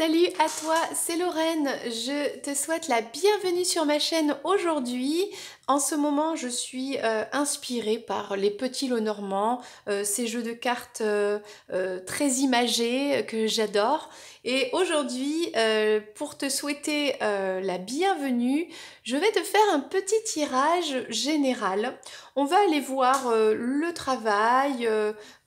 Salut à toi, c'est Lorraine. Je te souhaite la bienvenue sur ma chaîne aujourd'hui. En ce moment, je suis euh, inspirée par les petits Lenormand, normands euh, ces jeux de cartes euh, très imagés que j'adore. Et aujourd'hui, pour te souhaiter la bienvenue, je vais te faire un petit tirage général. On va aller voir le travail,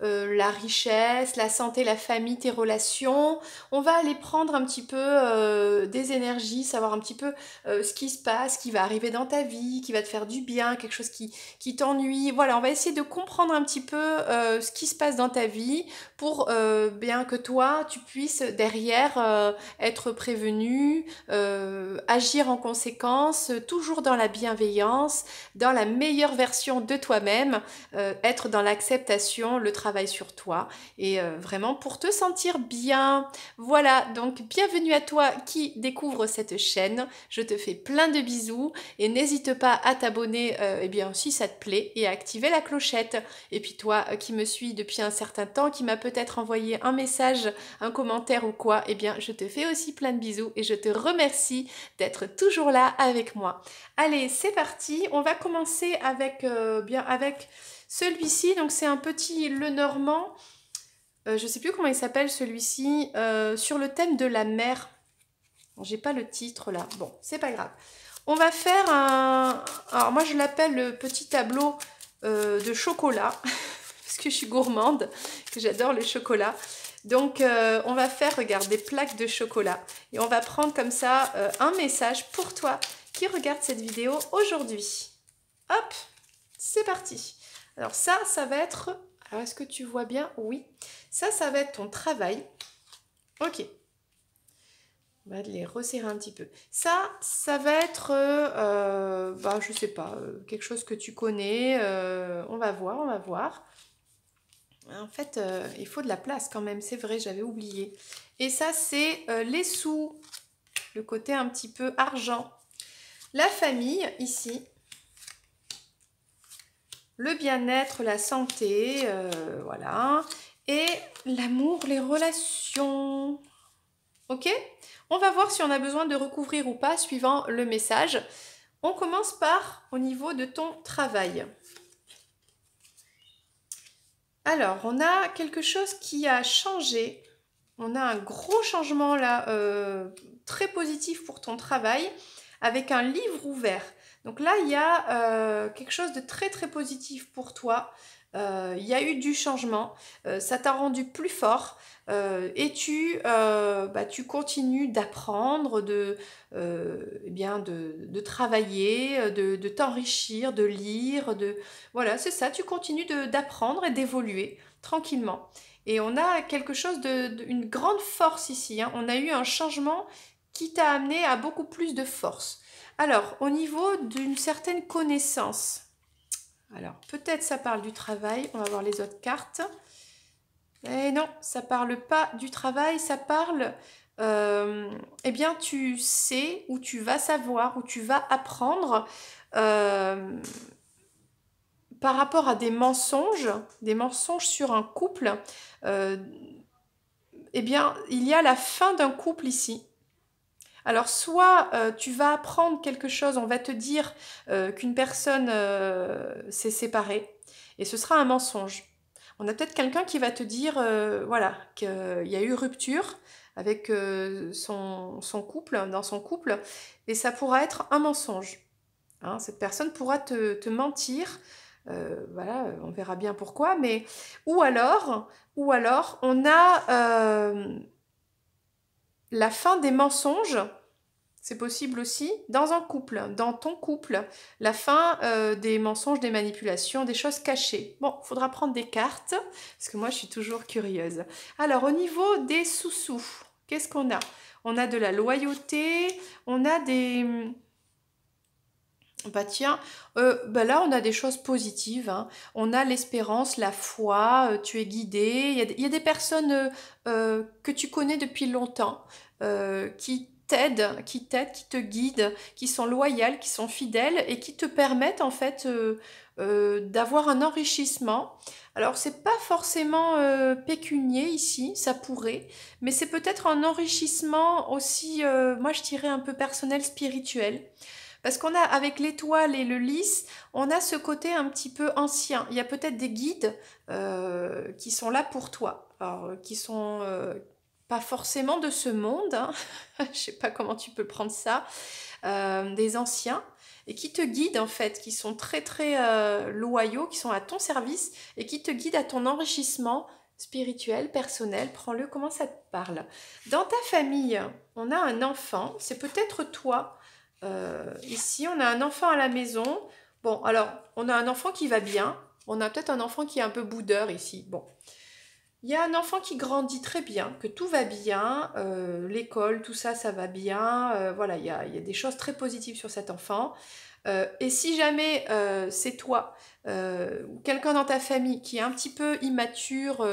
euh, la richesse, la santé, la famille, tes relations. On va aller prendre un petit peu euh, des énergies, savoir un petit peu euh, ce qui se passe, qui va arriver dans ta vie, qui va te faire du bien, quelque chose qui, qui t'ennuie. Voilà, on va essayer de comprendre un petit peu ce qui se passe dans ta vie pour bien que toi, tu puisses derrière être prévenu, agir en conséquence, toujours dans la bienveillance, dans la meilleure version de toi-même, être dans l'acceptation, le travail sur toi et euh, vraiment pour te sentir bien. Voilà, donc bienvenue à toi qui découvre cette chaîne. Je te fais plein de bisous et n'hésite pas à t'abonner et euh, eh bien si ça te plaît et à activer la clochette. Et puis toi euh, qui me suis depuis un certain temps, qui m'a peut-être envoyé un message, un commentaire ou quoi, et eh bien je te fais aussi plein de bisous et je te remercie d'être toujours là avec moi. Allez, c'est parti, on va commencer avec bien avec celui-ci, donc c'est un petit Le Normand, euh, je sais plus comment il s'appelle celui-ci, euh, sur le thème de la mer. J'ai pas le titre là, bon, c'est pas grave. On va faire un... Alors moi je l'appelle le petit tableau euh, de chocolat, parce que je suis gourmande, que j'adore le chocolat. Donc euh, on va faire, regarde, des plaques de chocolat. Et on va prendre comme ça un message pour toi qui regarde cette vidéo aujourd'hui. Hop, c'est parti alors ça, ça va être... Alors est-ce que tu vois bien Oui. Ça, ça va être ton travail. Ok. On va les resserrer un petit peu. Ça, ça va être, euh, bah, je sais pas, euh, quelque chose que tu connais. Euh, on va voir, on va voir. En fait, euh, il faut de la place quand même, c'est vrai, j'avais oublié. Et ça, c'est les sous, le côté un petit peu argent. La famille, ici, le bien-être, la santé, euh, voilà, et l'amour, les relations. Ok On va voir si on a besoin de recouvrir ou pas suivant le message. On commence par au niveau de ton travail. Alors, on a quelque chose qui a changé. On a un gros changement là, euh, très positif pour ton travail, avec un livre ouvert. Donc là, il y a euh, quelque chose de très très positif pour toi. Euh, il y a eu du changement, euh, ça t'a rendu plus fort et bah, tu, continues d'apprendre, de, eh bien de, travailler, de, t'enrichir, de lire, de voilà, c'est ça, tu continues d'apprendre et d'évoluer tranquillement. Et on a quelque chose de, grande force ici. Hein. On a eu un changement qui t'a amené à beaucoup plus de force. Alors, au niveau d'une certaine connaissance, alors peut-être ça parle du travail, on va voir les autres cartes. Et eh non, ça parle pas du travail, ça parle, euh, eh bien tu sais ou tu vas savoir ou tu vas apprendre euh, par rapport à des mensonges, des mensonges sur un couple. Euh, eh bien, il y a la fin d'un couple ici. Alors soit euh, tu vas apprendre quelque chose, on va te dire euh, qu'une personne euh, s'est séparée, et ce sera un mensonge. On a peut-être quelqu'un qui va te dire, voilà, qu'il y a eu rupture avec son, couple, dans son couple, et ça pourra être un mensonge. Hein, cette personne pourra te, mentir voilà, on verra bien pourquoi, mais ou alors, ou alors, on a la fin des mensonges, c'est possible aussi dans un couple, dans ton couple, la fin euh, des mensonges, des manipulations, des choses cachées. Bon, il faudra prendre des cartes, parce que moi je suis toujours curieuse. Alors au niveau des sous-sous, qu'est-ce qu'on a On a de la loyauté, on a des, hum, bah tiens, euh, bah, là on a des choses positives, hein. on a l'espérance, la foi, euh, tu es guidé, il y, a, des personnes euh, que tu connais depuis longtemps qui t'aident, qui t'aident, qui te guident, qui sont loyales, qui sont fidèles et qui te permettent en fait d'avoir un enrichissement. Alors c'est pas forcément pécunier ici, ça pourrait, mais c'est peut-être un enrichissement aussi, moi je dirais un peu personnel, spirituel. Parce qu'on a, avec l'étoile et le lys, on a ce côté un petit peu ancien. Il y a peut-être des guides euh, qui sont là pour toi, qui euh, qui sont euh, pas forcément de ce monde, Je hein. je sais pas comment tu peux prendre ça, des anciens, et qui te guident en fait, qui sont très très loyaux, qui sont à ton service, et qui te guident à ton enrichissement spirituel, personnel, prends-le comment ça te parle. Dans ta famille, on a un enfant, c'est peut-être toi euh, ici, on a un enfant à la maison. Bon, alors, on a un enfant qui va bien. On a peut-être un enfant qui est un peu boudeur ici. Bon. Il y a un enfant qui grandit très bien, que tout va bien, euh, l'école, tout ça, ça va bien. Euh, voilà, il y, a, des choses très positives sur cet enfant. et si jamais c'est toi ou quelqu'un dans ta famille qui est un petit peu immature,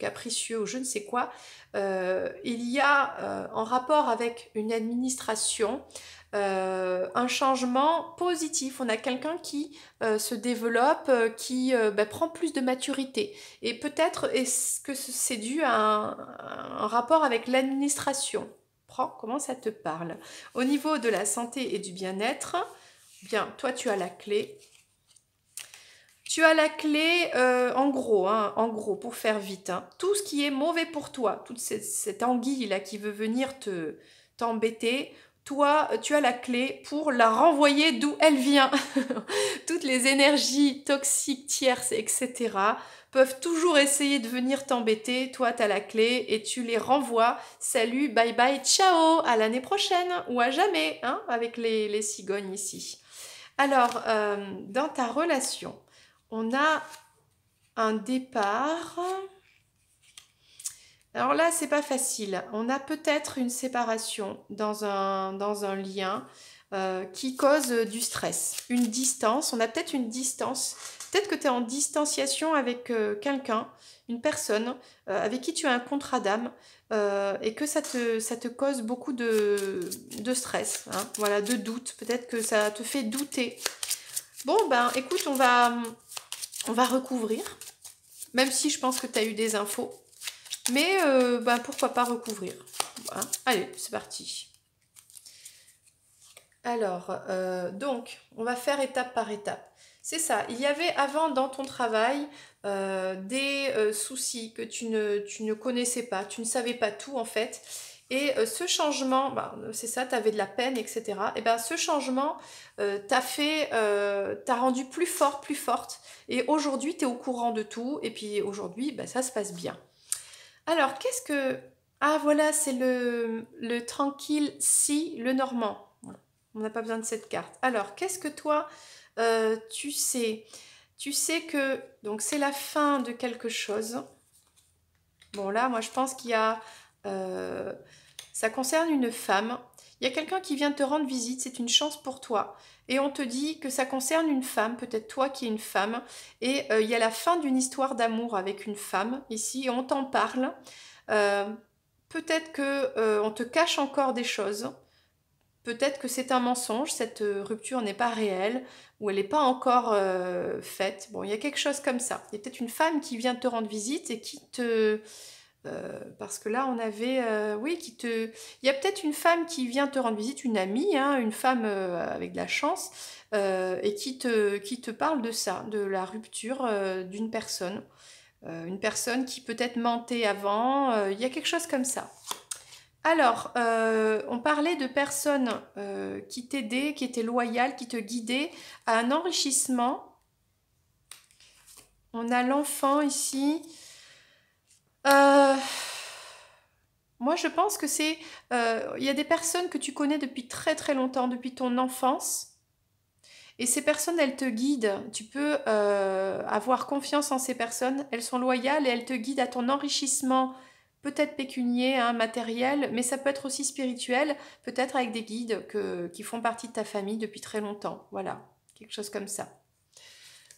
capricieux ou je ne sais quoi, il y a en rapport avec une administration euh, un changement positif. On a quelqu'un qui euh, se développe, euh, qui bah, prend plus de maturité. Et peut-être est-ce que c'est dû à un, rapport avec l'administration. Prends comment ça te parle. Au niveau de la santé et du bien-être, bien, toi tu as la clé. Tu as la clé, en gros, hein, en gros, pour faire vite, hein. tout ce qui est mauvais pour toi, toute cette, cette anguille là qui veut venir te t'embêter toi, euh, tu as la clé pour la renvoyer d'où elle vient. Toutes les énergies toxiques, tierces, etc. peuvent toujours essayer de venir t'embêter. Toi, tu as la clé et tu les renvoies. Salut, bye bye, ciao, à l'année prochaine ou à jamais, hein, avec les, cigognes ici. Alors, euh, dans ta relation, on a un départ. Alors là, c'est pas facile. On a peut-être une séparation dans un, dans un lien euh, qui cause euh, du stress, une distance. On a peut-être une distance. Peut-être que tu es en distanciation avec euh, quelqu'un, une personne avec qui tu as un contrat d'âme et que ça te, ça te cause beaucoup de, stress, hein. voilà, de doute. Peut-être que ça te fait douter. Bon, ben écoute, on va, on va recouvrir, même si je pense que tu as eu des infos. Mais euh, bah, pourquoi pas recouvrir. Allez, c'est parti. Alors, euh, donc, on va faire étape par étape. C'est ça, il y avait avant dans ton travail euh, des soucis que tu ne, connaissais pas, tu ne savais pas tout en fait. Et ce changement, bah, c'est ça, tu avais de la peine, etc. Et eh bien ce changement t'a fait, t'a rendu plus fort, plus forte. Et aujourd'hui, tu es au courant de tout. Et puis aujourd'hui, bah, ça se passe bien. Alors, qu'est-ce que... Ah voilà, c'est le, le tranquille si, le normand. On n'a pas besoin de cette carte. Alors, qu'est-ce que toi, euh, tu sais Tu sais que donc c'est la fin de quelque chose. Bon, là, moi, je pense qu'il y a... Euh, ça concerne une femme il y a quelqu'un qui vient te rendre visite, c'est une chance pour toi. Et on te dit que ça concerne une femme, peut-être toi qui es une femme. Et euh, il y a la fin d'une histoire d'amour avec une femme ici, on t'en parle. Euh, peut-être que euh, on te cache encore des choses. Peut-être que c'est un mensonge, cette rupture n'est pas réelle ou elle n'est pas encore faite. Bon, il y a quelque chose comme ça. Il y a peut-être une femme qui vient te rendre visite et qui te euh, parce que là, on avait, euh, oui, qui te, il y a peut-être une femme qui vient te rendre visite, une amie, hein, une femme euh, avec de la chance, et qui te, qui te parle de ça, de la rupture d'une personne, une personne qui peut-être mentait avant. il y a quelque chose comme ça. Alors, on parlait de personnes qui t'aidaient, qui étaient loyales, qui te guidaient à un enrichissement. On a l'enfant ici euh, moi, je pense que c'est... Euh, il y a des personnes que tu connais depuis très très longtemps, depuis ton enfance. Et ces personnes, elles te guident. Tu peux euh, avoir confiance en ces personnes. Elles sont loyales et elles te guident à ton enrichissement, peut-être pécunier, hein, matériel, mais ça peut être aussi spirituel, peut-être avec des guides qui font partie de ta famille depuis très longtemps. Voilà, quelque chose comme ça.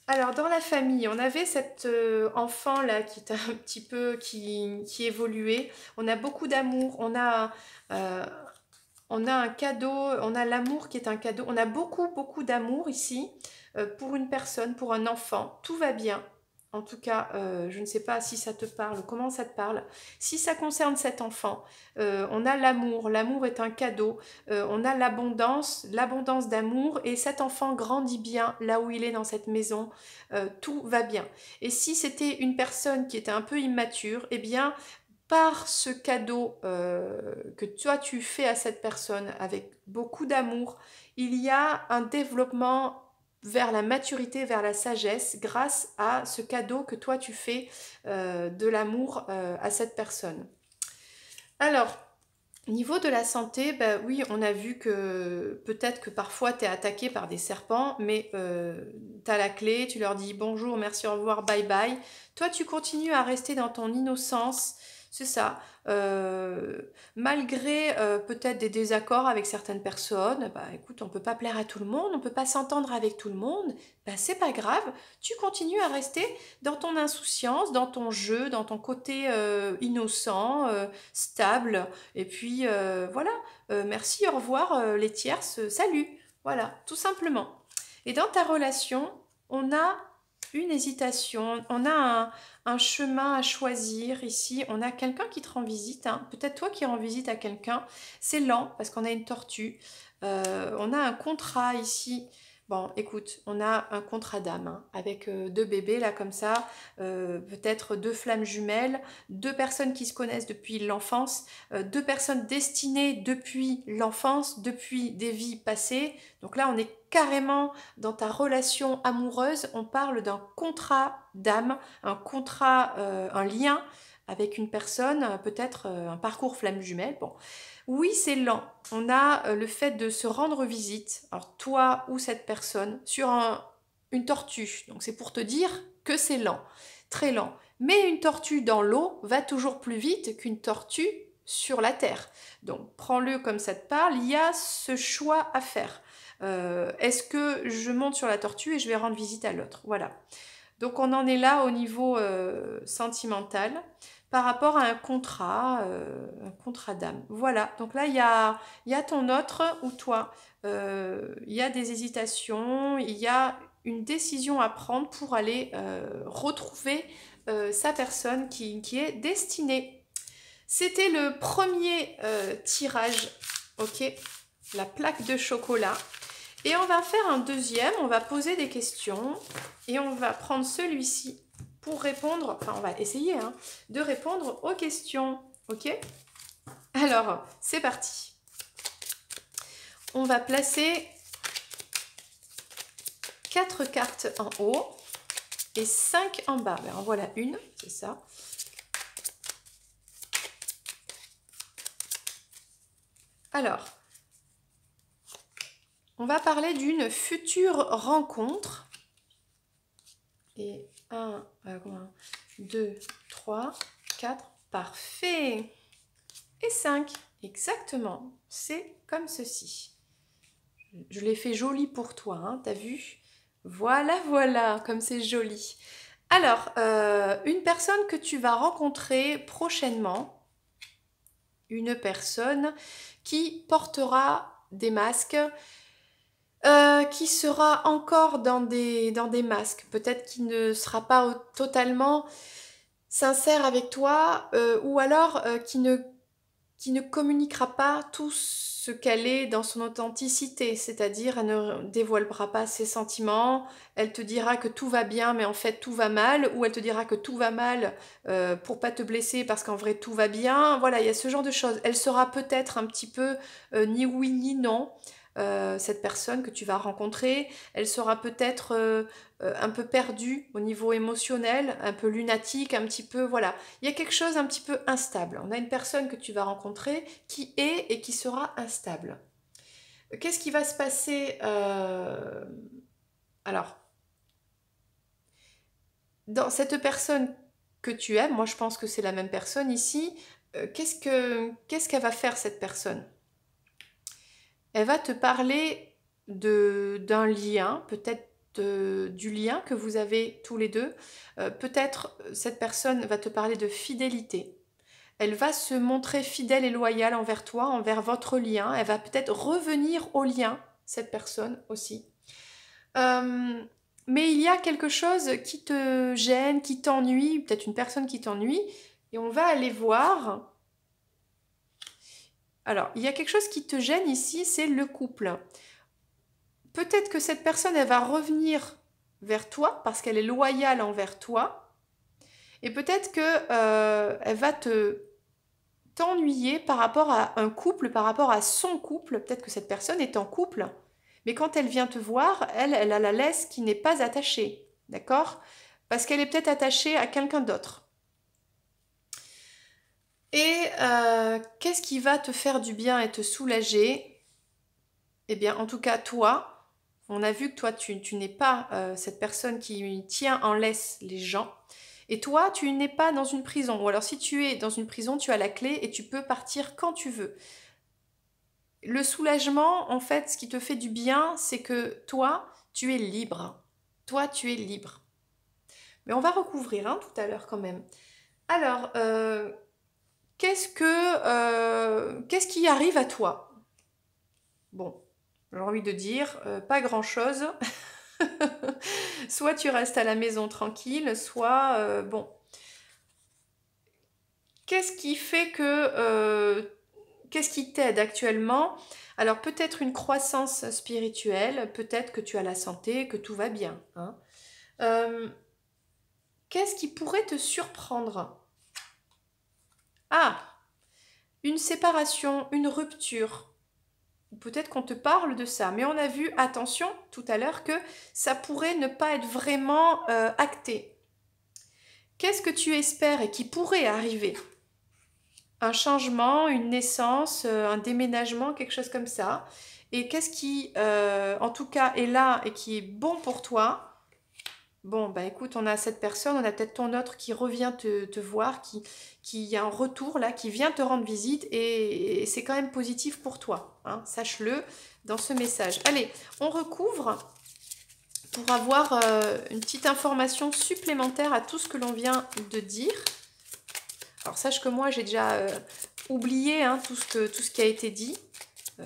Alors dans la famille, on avait cet euh, enfant là qui est un petit peu qui, évoluait. On a beaucoup d'amour, on a euh, on a un cadeau, on a l'amour qui est un cadeau. On a beaucoup beaucoup d'amour ici euh, pour une personne, pour un enfant. Tout va bien. En tout cas, euh, je ne sais pas si ça te parle, comment ça te parle. Si ça concerne cet enfant, euh, on a l'amour. L'amour est un cadeau. Euh, on a l'abondance, l'abondance d'amour. Et cet enfant grandit bien là où il est dans cette maison. tout va bien. Et si c'était une personne qui était un peu immature, eh bien, par ce cadeau que toi tu fais à cette personne avec beaucoup d'amour, il y a un développement vers la maturité, vers la sagesse, grâce à ce cadeau que toi tu fais euh, de l'amour euh, à cette personne. Alors, niveau de la santé, bah oui, on a vu que peut-être que parfois tu es attaqué par des serpents, mais euh, t'as tu as la clé, tu leur dis bonjour, merci, au revoir, bye bye. Toi, tu continues à rester dans ton innocence, c'est ça. Euh, malgré euh, peut-être des désaccords avec certaines personnes, bah écoute, on peut pas plaire à tout le monde, on peut pas s'entendre avec tout le monde, bah c'est pas grave, tu continues à rester dans ton insouciance, dans ton jeu, dans ton côté euh, innocent, stable, et puis voilà, merci, au revoir, les tierces, salut, voilà, tout simplement. Et dans ta relation, on a une hésitation, on a un, chemin à choisir ici, on a quelqu'un qui te rend visite, hein. peut-être toi qui rends visite à quelqu'un, c'est lent parce qu'on a une tortue, euh, on a un contrat ici Bon, écoute, on a un contrat d'âme hein, avec euh, deux bébés là comme ça, euh, peut-être deux flammes jumelles, deux personnes qui se connaissent depuis l'enfance, euh, deux personnes destinées depuis l'enfance, depuis des vies passées. Donc là, on est carrément dans ta relation amoureuse. On parle d'un contrat d'âme, un contrat, un lien avec une personne, peut-être un parcours flamme jumelle. Bon. Oui, c'est lent. On a euh, le fait de se rendre visite, alors toi ou cette personne, sur une tortue. Donc c'est pour te dire que c'est lent, très lent. Mais une tortue dans l'eau va toujours plus vite qu'une tortue sur la terre. Donc prends-le comme ça te parle, il y a ce choix à faire. Euh, est-ce que je monte sur la tortue et je vais rendre visite à l'autre Voilà. Donc on en est là au niveau euh, sentimental par rapport à un contrat, euh, un contrat d'âme. Voilà, donc là, il y a, ton autre ou toi. Euh, il y a des hésitations, il y a une décision à prendre pour aller euh, retrouver sa personne qui, qui est destinée. C'était le premier tirage, ok, la plaque de chocolat. Et on va faire un deuxième, on va poser des questions et on va prendre celui-ci pour répondre, enfin on va essayer hein, de répondre aux questions. Ok Alors, c'est parti. On va placer quatre cartes en haut et cinq en bas. Ben, en voilà une, c'est ça. Alors, on va parler d'une future rencontre 2, 3, 4, parfait. Et 5, exactement. C'est comme ceci. Je l'ai fait joli pour toi, hein, t'as vu Voilà, voilà, comme c'est joli. Alors, euh, une personne que tu vas rencontrer prochainement, une personne qui portera des masques, euh, qui sera encore dans des, masques, peut-être qui ne sera pas totalement sincère avec toi, euh, ou alors euh, qui, ne, communiquera pas tout ce qu'elle est dans son authenticité, c'est-à-dire elle ne dévoilera pas ses sentiments, elle te dira que tout va bien mais en fait tout va mal, ou elle te dira que tout va mal pour pas te blesser parce qu'en vrai tout va bien, voilà, il y a ce genre de choses. Elle sera peut-être un petit peu ni oui ni non, euh, cette personne que tu vas rencontrer. Elle sera peut-être euh, euh, un peu perdue au niveau émotionnel, un peu lunatique, un petit peu, voilà. Il y a quelque chose un petit peu instable. On a une personne que tu vas rencontrer qui est et qui sera instable. Qu'est-ce qui va se passer Alors, dans cette personne que tu aimes, moi je pense que c'est la même personne ici, qu'est-ce qu'elle va faire cette personne elle va te parler d'un lien, peut-être euh, du lien que vous avez tous les deux. Euh, peut-être cette personne va te parler de fidélité. Elle va se montrer fidèle et loyale envers toi, envers votre lien. Elle va peut-être revenir au lien, cette personne aussi. Euh, mais il y a quelque chose qui te gêne, qui t'ennuie, peut-être une personne qui t'ennuie, et on va aller voir alors, il y a quelque chose qui te gêne ici, c'est le couple. Peut-être que cette personne, elle va revenir vers toi parce qu'elle est loyale envers toi. Et peut-être qu'elle euh, va te t'ennuyer par rapport à un couple, par rapport à son couple. Peut-être que cette personne est en couple. Mais quand elle vient te voir, elle, elle a la laisse qui n'est pas attachée. D'accord Parce qu'elle est peut-être attachée à quelqu'un d'autre. Et euh, qu'est-ce qui va te faire du bien et te soulager Eh bien, en tout cas, toi, on a vu que toi, tu, n'es pas euh, cette personne qui tient en laisse les gens. Et toi, tu n'es pas dans une prison. Ou alors, si tu es dans une prison, tu as la clé et tu peux partir quand tu veux. Le soulagement, en fait, ce qui te fait du bien, c'est que toi, tu es libre. Toi, tu es libre. Mais on va recouvrir hein, tout à l'heure quand même. Alors, euh, qu'est-ce que euh, qu'est-ce qui arrive à toi Bon, j'ai envie de dire euh, pas grand-chose. soit tu restes à la maison tranquille, soit euh, bon. Qu'est-ce qui fait que qu'est-ce qui t'aide actuellement Alors peut-être une croissance spirituelle, peut-être que tu as la santé, que tout va bien. Hein. qu'est-ce qui pourrait te surprendre ah Une séparation, une rupture. Peut-être qu'on te parle de ça, mais on a vu, attention, tout à l'heure, que ça pourrait ne pas être vraiment euh, acté. Qu'est-ce que tu espères et qui pourrait arriver Un changement, une naissance, euh, un déménagement, quelque chose comme ça. Et qu'est-ce qui, euh, en tout cas, est là et qui est bon pour toi Bon, bah écoute, on a cette personne, on a peut-être ton autre qui revient te, voir, qui, qui a un retour là, qui vient te rendre visite et, c'est quand même positif pour toi. Hein, sache-le dans ce message. Allez, on recouvre pour avoir euh, une petite information supplémentaire à tout ce que l'on vient de dire. Alors sache que moi j'ai déjà euh, oublié hein, tout, ce tout ce qui a été dit. Euh,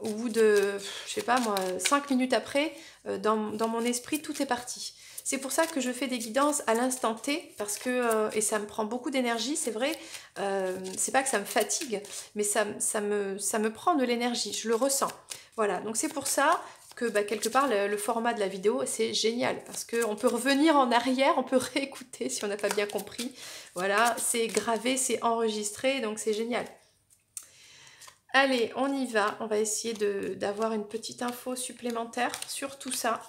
au bout de, je sais pas moi, 5 minutes après, dans, mon esprit, tout est parti. C'est pour ça que je fais des guidances à l'instant T, parce que, euh, et ça me prend beaucoup d'énergie, c'est vrai, euh, c'est pas que ça me fatigue, mais ça, ça, me, ça me prend de l'énergie, je le ressens. Voilà, donc c'est pour ça que bah, quelque part le, le, format de la vidéo c'est génial parce qu'on peut revenir en arrière, on peut réécouter si on n'a pas bien compris. Voilà, c'est gravé, c'est enregistré, donc c'est génial. Allez, on y va, on va essayer d'avoir une petite info supplémentaire sur tout ça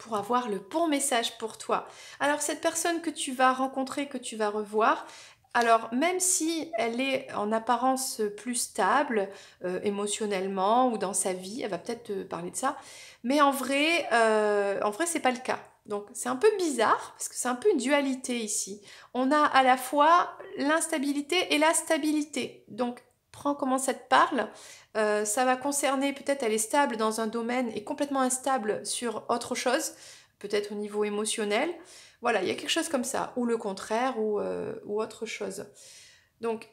pour avoir le bon message pour toi. Alors cette personne que tu vas rencontrer, que tu vas revoir, alors même si elle est en apparence plus stable euh, émotionnellement ou dans sa vie, elle va peut-être te parler de ça, mais en vrai, euh, en vrai c'est pas le cas. Donc c'est un peu bizarre parce que c'est un peu une dualité ici. On a à la fois l'instabilité et la stabilité. Donc Prends comment ça te parle. Euh, ça va concerner, peut-être elle est stable dans un domaine et complètement instable sur autre chose, peut-être au niveau émotionnel. Voilà, il y a quelque chose comme ça, ou le contraire, ou, euh, autre chose. Donc,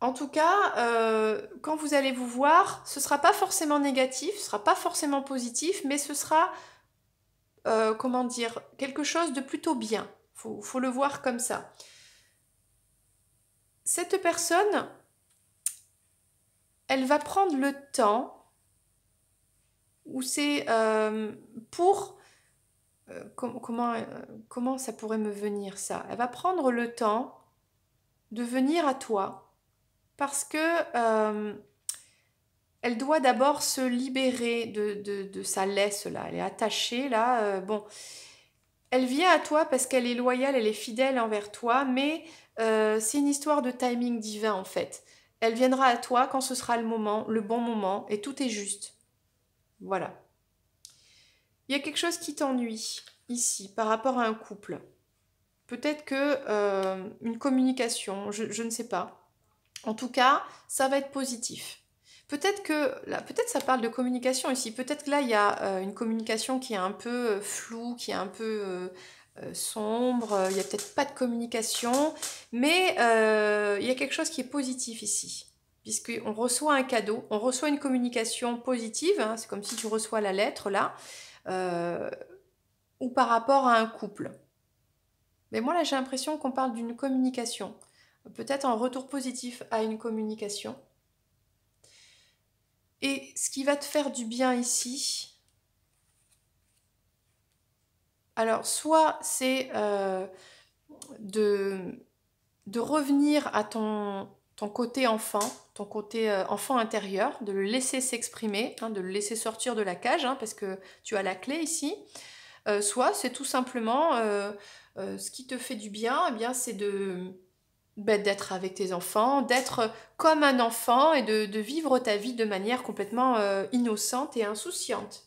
en tout cas, euh, quand vous allez vous voir, ce ne sera pas forcément négatif, ce ne sera pas forcément positif, mais ce sera, comment dire, quelque chose de plutôt bien. Il faut le voir comme ça. Cette personne, elle va prendre le temps, ou c'est euh, pour... Euh, comment, euh, comment ça pourrait me venir ça Elle va prendre le temps de venir à toi parce que elle doit d'abord se libérer de, de, sa laisse là. Elle est attachée là. bon, elle vient à toi parce qu'elle est loyale, elle est fidèle envers toi, mais c'est une histoire de timing divin en fait elle viendra à toi quand ce sera le moment, le bon moment, et tout est juste. Voilà. Il y a quelque chose qui t'ennuie ici par rapport à un couple. Peut-être que euh, une communication, je, ne sais pas. En tout cas, ça va être positif. Peut-être que là, peut-être ça parle de communication ici. Peut-être que là, il y a euh, une communication qui est un peu euh, floue, qui est un peu euh, sombre, euh, il n'y a peut-être pas de communication, mais euh, il y a quelque chose qui est positif ici puisqu'on reçoit un cadeau, on reçoit une communication positive, hein, c'est comme si tu reçois la lettre là, ou par rapport à un couple. Mais moi là j'ai l'impression qu'on parle d'une communication, peut-être un retour positif à une communication. Et ce qui va te faire du bien ici, alors, soit c'est euh, de, revenir à ton, côté enfant, ton côté euh, enfant intérieur, de le laisser s'exprimer, hein, de le laisser sortir de la cage, hein, parce que tu as la clé ici. Euh, soit c'est tout simplement ce qui te fait du bien, eh bien c'est de ben, d'être avec tes enfants, d'être comme un enfant et de, vivre ta vie de manière complètement innocente et insouciante.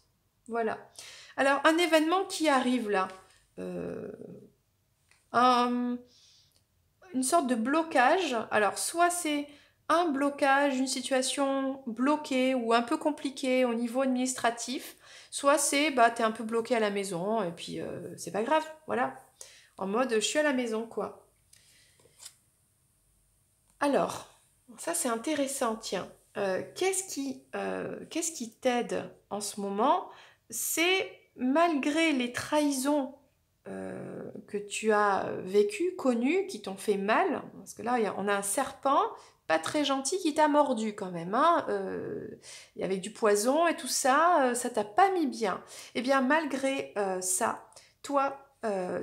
Voilà. Alors, un événement qui arrive là, euh, une sorte de blocage. Alors, soit c'est un blocage, une situation bloquée ou un peu compliquée au niveau administratif, soit c'est bah t'es un peu bloqué à la maison et puis euh, c'est pas grave, voilà. En mode je suis à la maison quoi. Alors, ça c'est intéressant, tiens. Euh, qu'est-ce qui qu'est-ce qui t'aide en ce moment C'est malgré les trahisons euh, que tu as vécues, connues, qui t'ont fait mal, parce que là, on a un serpent pas très gentil qui t'a mordu quand même, hein, euh, avec du poison et tout ça, euh, ça t'a pas mis bien. Eh bien, malgré ça, toi,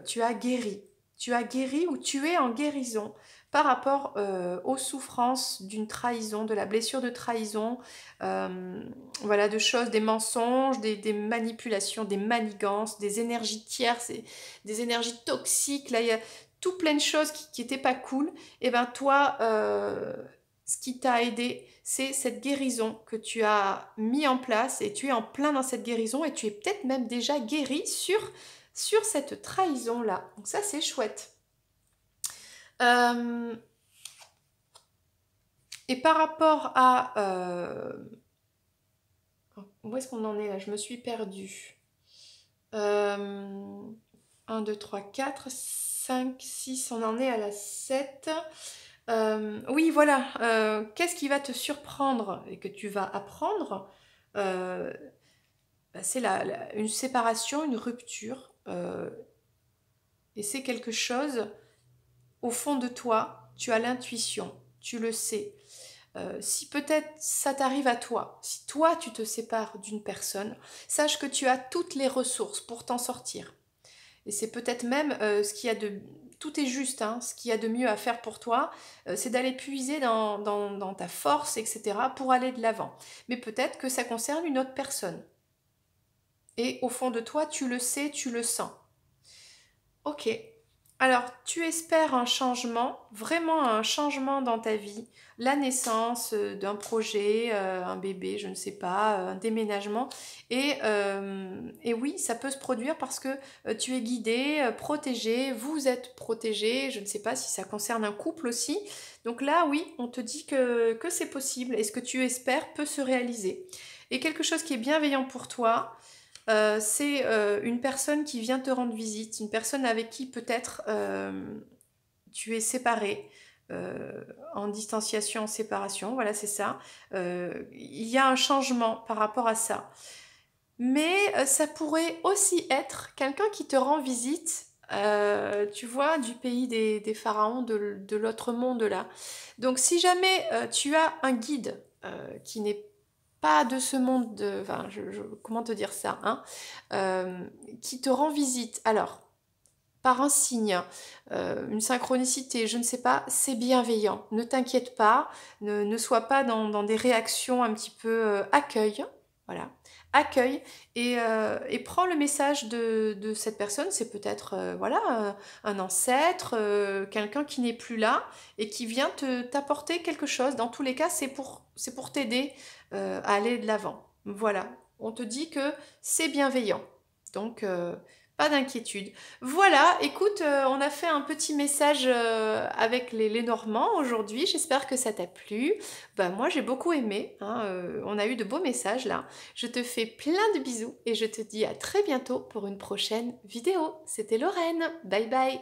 tu as guéri. Tu as guéri ou tu es en guérison par rapport euh, aux souffrances d'une trahison, de la blessure de trahison, euh, voilà, de choses, des mensonges, des, manipulations, des manigances, des énergies tierces, et des énergies toxiques. Là, il y a tout plein de choses qui n'étaient pas cool. Et eh ben toi, euh, ce qui t'a aidé, c'est cette guérison que tu as mis en place et tu es en plein dans cette guérison et tu es peut-être même déjà guéri sur, sur cette trahison-là. Donc ça, c'est chouette. Euh, et par rapport à... Euh, où est-ce qu'on en est là Je me suis perdue. 1, 2, 3, 4, 5, 6, on en est à la 7. Euh, oui, voilà. Qu'est-ce qui va te surprendre et que tu vas apprendre bah, C'est une séparation, une rupture. et c'est quelque chose au fond de toi, tu as l'intuition, tu le sais. Euh, si peut-être ça t'arrive à toi, si toi tu te sépares d'une personne, sache que tu as toutes les ressources pour t'en sortir. Et c'est peut-être même euh, ce qu'il a de... Tout est juste, hein, ce qu'il y a de mieux à faire pour toi, euh, c'est d'aller puiser dans, dans ta force, etc., pour aller de l'avant. Mais peut-être que ça concerne une autre personne. Et au fond de toi, tu le sais, tu le sens. Ok, alors, tu espères un changement, vraiment un changement dans ta vie, la naissance euh, d'un projet, euh, un bébé, je ne sais pas, euh, un déménagement. Et, oui, ça peut se produire parce que tu es guidé, protégé, vous êtes protégé, je ne sais pas si ça concerne un couple aussi. Donc là, oui, on te dit que, que c'est possible et ce que tu espères peut se réaliser. Et quelque chose qui est bienveillant pour toi, euh, c'est euh, une personne qui vient te rendre visite, une personne avec qui peut-être euh, tu es séparé. en distanciation, en séparation, voilà, c'est ça. Il y a un changement par rapport à ça. Mais ça pourrait aussi être quelqu'un qui te rend visite, tu vois, du pays des, pharaons, de, de l'autre monde là. Donc si jamais tu as un guide qui n'est de ce monde de. Enfin, je, comment te dire ça hein, euh, Qui te rend visite. Alors, par un signe, euh, une synchronicité, je ne sais pas, c'est bienveillant. Ne t'inquiète pas, ne, sois pas dans, des réactions un petit peu euh, accueil. Hein, voilà accueille et, prends euh, prend le message de, cette personne. C'est peut-être euh, voilà euh, un ancêtre, quelqu'un qui n'est plus là et qui vient te t'apporter quelque chose. Dans tous les cas, c'est pour c'est pour t'aider à aller de l'avant. Voilà, on te dit que c'est bienveillant. Donc pas d'inquiétude. Voilà, écoute, euh, on a fait un petit message euh, avec les, Normands aujourd'hui. J'espère que ça t'a plu. Bah moi, j'ai beaucoup aimé. Hein, euh, on a eu de beaux messages là. Je te fais plein de bisous et je te dis à très bientôt pour une prochaine vidéo. C'était Lorraine. Bye bye.